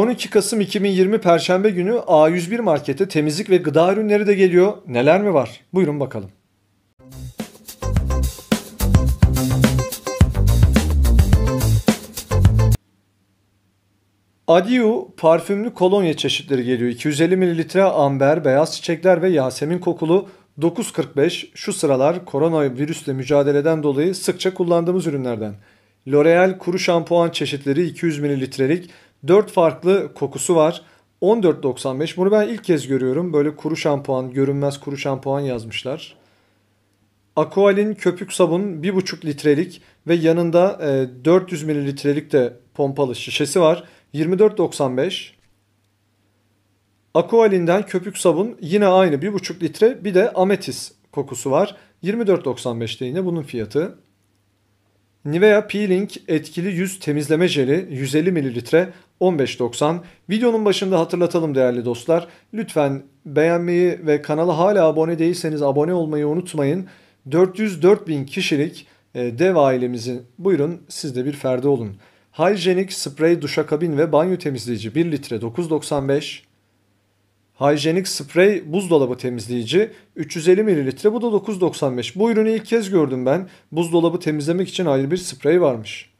12 Kasım 2020 Perşembe günü A101 markete temizlik ve gıda ürünleri de geliyor. Neler mi var? Buyurun bakalım. Adiu parfümlü kolonya çeşitleri geliyor. 250 mililitre amber, beyaz çiçekler ve yasemin kokulu 9.45 şu sıralar koronavirüsle mücadeleden dolayı sıkça kullandığımız ürünlerden. L'Oreal kuru şampuan çeşitleri 200 mililitrelik 4 farklı kokusu var. 14.95 bunu ben ilk kez görüyorum. Böyle kuru şampuan, görünmez kuru şampuan yazmışlar. Aqualin köpük sabun 1,5 litrelik ve yanında 400 e, mililitrelik de pompalı şişesi var. 24.95 Aqualin'den köpük sabun yine aynı 1,5 litre bir de ametis kokusu var. 24.95'te yine bunun fiyatı. Nivea Peeling etkili yüz temizleme jeli 150 ml 15.90. Videonun başında hatırlatalım değerli dostlar. Lütfen beğenmeyi ve kanala hala abone değilseniz abone olmayı unutmayın. 404 bin kişilik e, dev ailemizin buyurun siz de bir ferdi olun. Hygenic Spray Duşakabin ve Banyo Temizleyici 1 litre 9.95 Hijyenik sprey buzdolabı temizleyici 350 ml bu da 9.95. Bu ürünü ilk kez gördüm ben. Buzdolabı temizlemek için ayrı bir sprey varmış.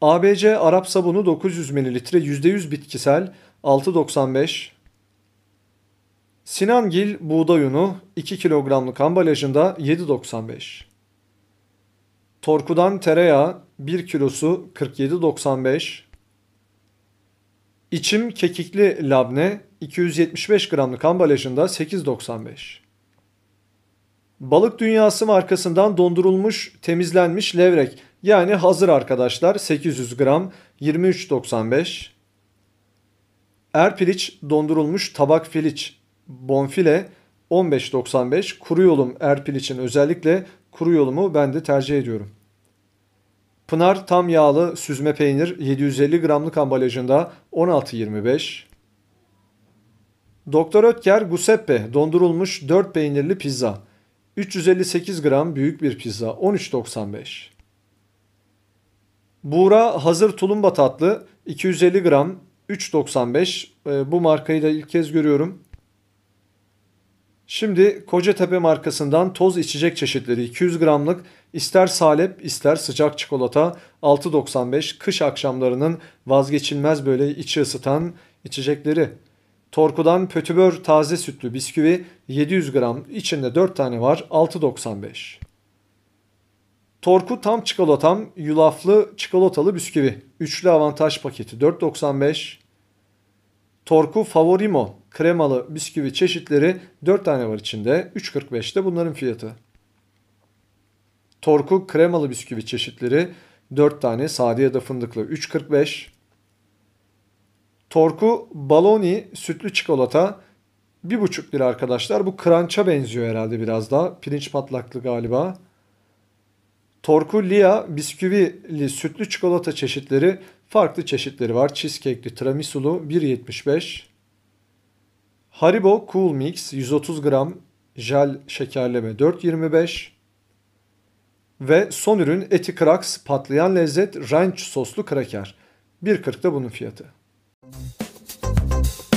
ABC Arap sabunu 900 ml %100 bitkisel 6.95. Sinan Gil buğday unu 2 kilogramlık ambalajında 7.95. Torkudan tereyağı 1 kilosu 47.95. İçim kekikli labne 275 gramlık ambalajında 8.95. Balık Dünyası markasından dondurulmuş, temizlenmiş levrek yani hazır arkadaşlar 800 gram 23.95. Erpiliç dondurulmuş tabak filiç bonfile 15.95. Kuru yolum Erpiliç'in özellikle kuru yolumu ben de tercih ediyorum. Pınar tam yağlı süzme peynir 750 gramlık ambalajında 16.25. Doktor Ötker Guseppe dondurulmuş 4 peynirli pizza. 358 gram büyük bir pizza 13.95. Buğra hazır tulumba tatlı 250 gram 3.95. Ee, bu markayı da ilk kez görüyorum. Şimdi Kocatepe markasından toz içecek çeşitleri 200 gramlık ister salep ister sıcak çikolata 6.95 kış akşamlarının vazgeçilmez böyle içi ısıtan içecekleri. Torku'dan pötübör taze sütlü bisküvi 700 gram içinde 4 tane var 6.95. Torku tam çikolatam yulaflı çikolatalı bisküvi. Üçlü avantaj paketi 4.95. Torku Favorimo kremalı bisküvi çeşitleri 4 tane var içinde. 3.45'te bunların fiyatı. Torku kremalı bisküvi çeşitleri 4 tane sade ya da fındıklı 3.45. Torku baloni sütlü çikolata 1,5 lira arkadaşlar. Bu krança benziyor herhalde biraz daha. Pirinç patlaklı galiba. Torku Lia bisküvili sütlü çikolata çeşitleri farklı çeşitleri var. Cheesecake'li tiramisu'lu 1.75. Haribo Cool Mix 130 gram jel şekerleme 4.25. Ve son ürün Eti Kraks patlayan lezzet ranch soslu kraker. 1.40 da bunun fiyatı. Thank you.